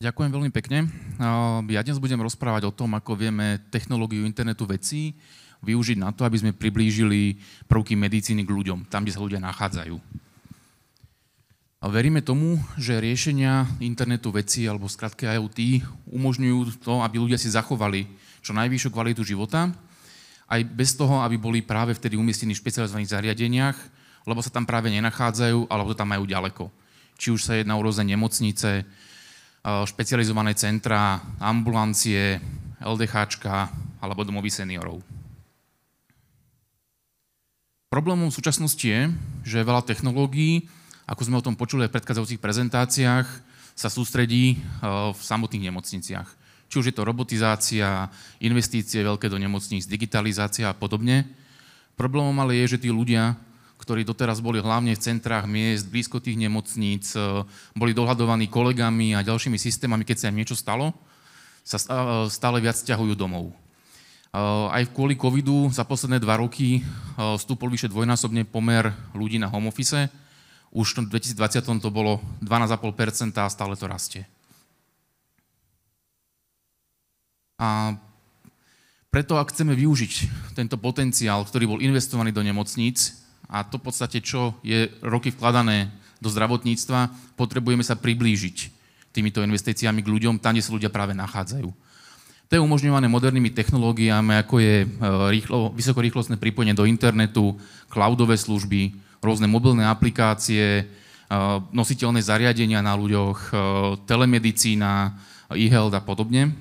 Ďakujem veľmi pekne. Ja dnes budem rozprávať o tom, ako vieme technológiu internetu vecí využiť na to, aby sme priblížili prvky medicíny k ľuďom, tam, kde sa ľudia nachádzajú. A veríme tomu, že riešenia internetu vecí, alebo skratke IoT, umožňujú to, aby ľudia si zachovali čo najvyššiu kvalitu života, aj bez toho, aby boli práve vtedy umiestnení v špecializovaných zariadeniach, lebo sa tam práve nenachádzajú, alebo to tam majú ďaleko. Či už sa jedná o rôzne nemocnice, E, špecializované centra, ambulancie, LDHčka alebo domovy seniorov. Problémom v súčasnosti je, že veľa technológií, ako sme o tom počuli v predchádzajúcich prezentáciách, sa sústredí e, v samotných nemocniciach. Či už je to robotizácia, investície veľké do nemocníc, digitalizácia a podobne. Problémom ale je, že tí ľudia ktorí doteraz boli hlavne v centrách miest, blízko tých nemocníc, e, boli dohľadovaní kolegami a ďalšími systémami, keď sa im niečo stalo, sa e, stále viac ťahujú domov. E, aj kvôli covidu za posledné dva roky vstúpol vyše dvojnásobne pomer ľudí na home office. Už v 2020 to bolo 12,5% a stále to rastie. A preto, ak chceme využiť tento potenciál, ktorý bol investovaný do nemocníc, a to v podstate, čo je roky vkladané do zdravotníctva, potrebujeme sa priblížiť týmito investíciami k ľuďom, tam, kde sa ľudia práve nachádzajú. To je umožňované modernými technológiami, ako je e, rýchlo, vysokorýchlostné pripojenie do internetu, cloudové služby, rôzne mobilné aplikácie, e, nositeľné zariadenia na ľuďoch, e, telemedicína, e-health a podobne.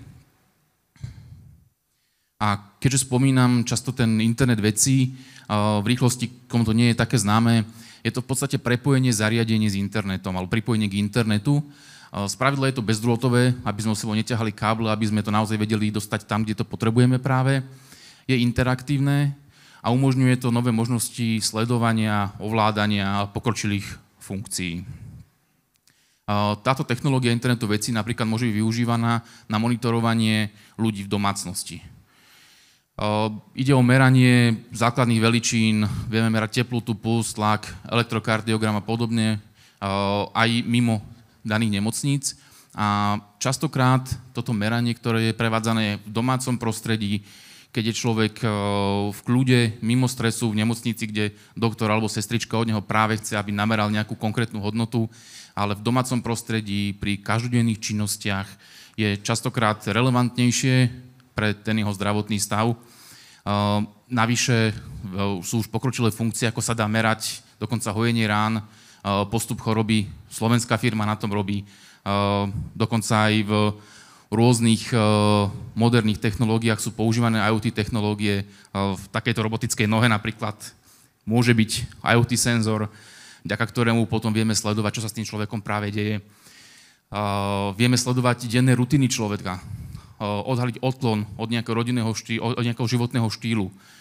A keďže spomínam často ten internet vecí v rýchlosti, komu to nie je také známe, je to v podstate prepojenie zariadenie s internetom alebo pripojenie k internetu. Spravidla je to bezdrôtové, aby sme sebou neťahali káble, aby sme to naozaj vedeli dostať tam, kde to potrebujeme práve. Je interaktívne a umožňuje to nové možnosti sledovania, ovládania a pokročilých funkcií. Táto technológia internetu vecí napríklad môže byť využívaná na monitorovanie ľudí v domácnosti Ide o meranie základných veličín, vieme merať teplotu, pust, tlak, elektrokardiogram a podobne, aj mimo daných nemocníc. A častokrát toto meranie, ktoré je prevádzané v domácom prostredí, keď je človek v kľude, mimo stresu, v nemocnici, kde doktor alebo sestrička od neho práve chce, aby nameral nejakú konkrétnu hodnotu, ale v domácom prostredí, pri každodenných činnostiach je častokrát relevantnejšie pre ten jeho zdravotný stav. Uh, navyše uh, sú už pokročilé funkcie, ako sa dá merať, dokonca hojenie rán, uh, postup choroby, slovenská firma na tom robí, dokonca aj v rôznych moderných technológiách sú používané IoT technológie. V takejto robotickej nohe napríklad môže byť IoT senzor, vďaka ktorému potom vieme sledovať, čo sa s tým človekom práve deje. Vieme sledovať denné rutiny človeka, Eh, odhaliť odklon od nejakého rodinného štýlu, od nejakého životného štýlu. Eh,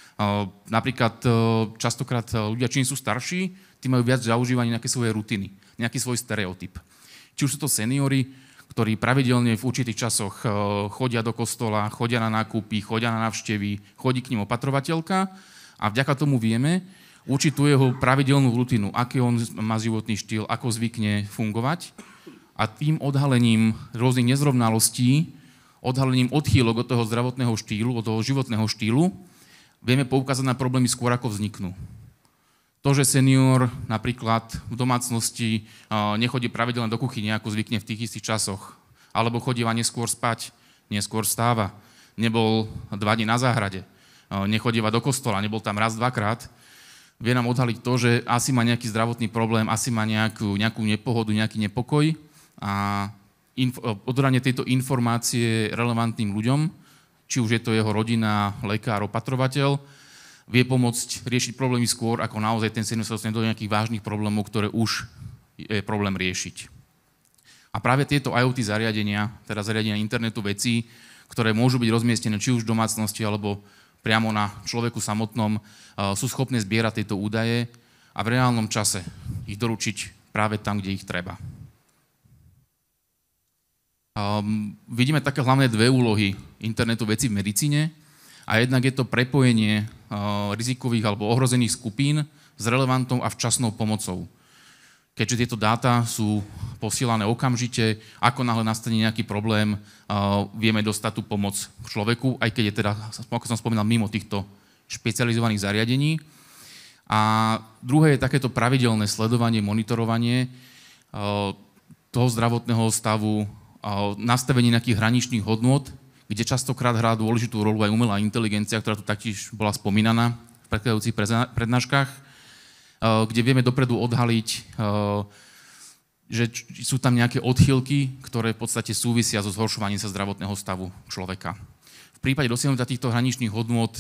napríklad eh, častokrát ľudia, čím sú starší, tým majú viac zaužívanie nejaké svoje rutiny, nejaký svoj stereotyp. Či už sú to seniory, ktorí pravidelne v určitých časoch chodia do kostola, chodia na nákupy, chodia na návštevy, chodí k ním opatrovateľka a vďaka tomu vieme určitú jeho pravidelnú rutinu, aký on má životný štýl, ako zvykne fungovať a tým odhalením rôznych nezrovnalostí odhalením odchýlok od toho zdravotného štýlu, od toho životného štýlu, vieme poukázať na problémy skôr, ako vzniknú. To, že senior napríklad v domácnosti nechodí pravidelne do kuchyne, ako zvykne v tých istých časoch, alebo chodíva neskôr spať, neskôr stáva, nebol dva dni na záhrade, nechodíva do kostola, nebol tam raz, dvakrát, vie nám odhaliť to, že asi má nejaký zdravotný problém, asi má nejakú, nejakú nepohodu, nejaký nepokoj a inf- eh, odoranie tejto informácie relevantným ľuďom, či už je to jeho rodina, lekár, opatrovateľ, vie pomôcť riešiť problémy skôr, ako naozaj ten senior sa dostane do nejakých vážnych problémov, ktoré už je problém riešiť. A práve tieto IoT zariadenia, teda zariadenia internetu vecí, ktoré môžu byť rozmiestnené či už v domácnosti alebo priamo na človeku samotnom, eh, sú schopné zbierať tieto údaje a v reálnom čase ich doručiť práve tam, kde ich treba um, vidíme také hlavné dve úlohy internetu veci v medicíne a jednak je to prepojenie uh, rizikových alebo ohrozených skupín s relevantnou a včasnou pomocou. Keďže tieto dáta sú posielané okamžite, ako náhle nastane nejaký problém, uh, vieme dostať tú pomoc k človeku, aj keď je teda, ako som spomínal, mimo týchto špecializovaných zariadení. A druhé je takéto pravidelné sledovanie, monitorovanie uh, toho zdravotného stavu nastavenie nejakých hraničných hodnôt, kde častokrát hrá dôležitú rolu aj umelá inteligencia, ktorá tu taktiež bola spomínaná v predchádzajúcich prednáškach, e, kde vieme dopredu odhaliť, e, že sú tam nejaké odchylky, ktoré v podstate súvisia so zhoršovaním sa zdravotného stavu človeka. V prípade dosiahnutia týchto hraničných hodnôt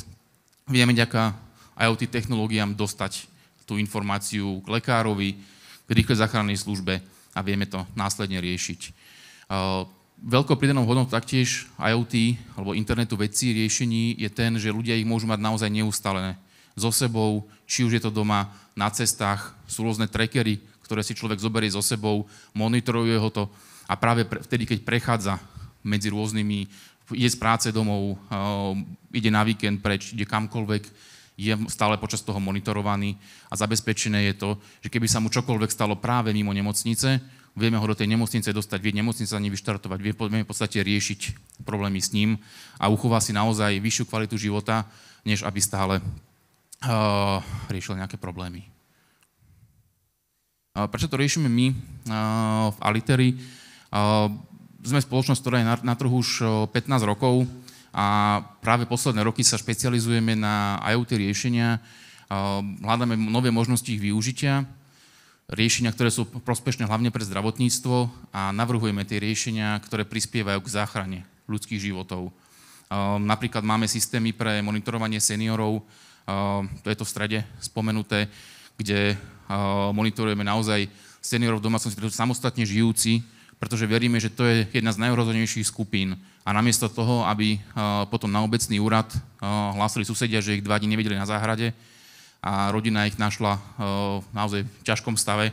vieme ďaká IoT technológiám dostať tú informáciu k lekárovi, k rýchlej záchrannej službe a vieme to následne riešiť. Ehm, veľkou pridanou hodnotou taktiež IoT alebo internetu vecí riešení je ten, že ľudia ich môžu mať naozaj neustále so sebou, či už je to doma, na cestách, sú rôzne trackery, ktoré si človek zoberie so sebou, monitoruje ho to a práve vtedy, keď prechádza medzi rôznymi, ide z práce domov, ehm, ide na víkend preč, ide kamkoľvek, je stále počas toho monitorovaný a zabezpečené je to, že keby sa mu čokoľvek stalo práve mimo nemocnice, vieme ho do tej nemocnice dostať, vie nemocnica ani vyštartovať, vie, vieme v podstate riešiť problémy s ním a uchová si naozaj vyššiu kvalitu života, než aby stále uh, riešil nejaké problémy. Uh, prečo to riešime my uh, v Aliteri? Uh, sme spoločnosť, ktorá je na, na trhu už 15 rokov a práve posledné roky sa špecializujeme na IoT riešenia, uh, hľadáme nové možnosti ich využitia riešenia, ktoré sú prospešné hlavne pre zdravotníctvo a navrhujeme tie riešenia, ktoré prispievajú k záchrane ľudských životov. Ehm, napríklad máme systémy pre monitorovanie seniorov, ehm, to je to v strede spomenuté, kde ehm, monitorujeme naozaj seniorov v domácnosti, ktorí sú samostatne žijúci, pretože veríme, že to je jedna z najohrozenejších skupín. A namiesto toho, aby potom na obecný úrad hlásili susedia, že ich dva dní nevedeli na záhrade, a rodina ich našla e, naozaj v ťažkom stave,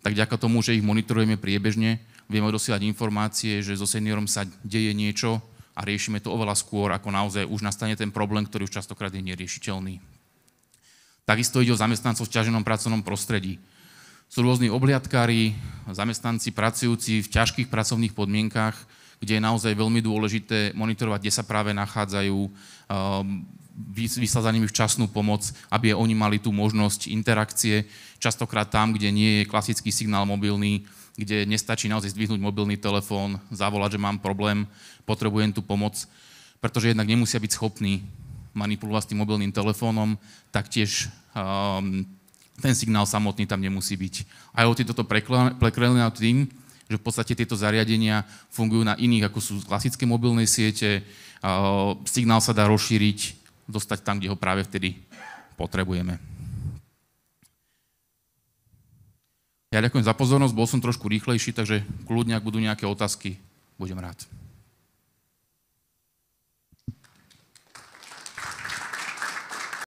tak ďaká tomu, že ich monitorujeme priebežne, vieme dosielať informácie, že so seniorom sa deje niečo a riešime to oveľa skôr, ako naozaj už nastane ten problém, ktorý už častokrát je neriešiteľný. Takisto ide o zamestnancov v ťaženom pracovnom prostredí. Sú rôzni obliadkári, zamestnanci pracujúci v ťažkých pracovných podmienkach, kde je naozaj veľmi dôležité monitorovať, kde sa práve nachádzajú, za nimi včasnú pomoc, aby oni mali tú možnosť interakcie, častokrát tam, kde nie je klasický signál mobilný, kde nestačí naozaj zdvihnúť mobilný telefón, zavolať, že mám problém, potrebujem tú pomoc, pretože jednak nemusia byť schopní manipulovať s tým mobilným telefónom, taktiež um, ten signál samotný tam nemusí byť. IoT toto preklenil tým, že v podstate tieto zariadenia fungujú na iných, ako sú klasické mobilné siete, uh, signál sa dá rozšíriť, dostať tam, kde ho práve vtedy potrebujeme. Ja ďakujem za pozornosť, bol som trošku rýchlejší, takže kľudne, ak budú nejaké otázky, budem rád.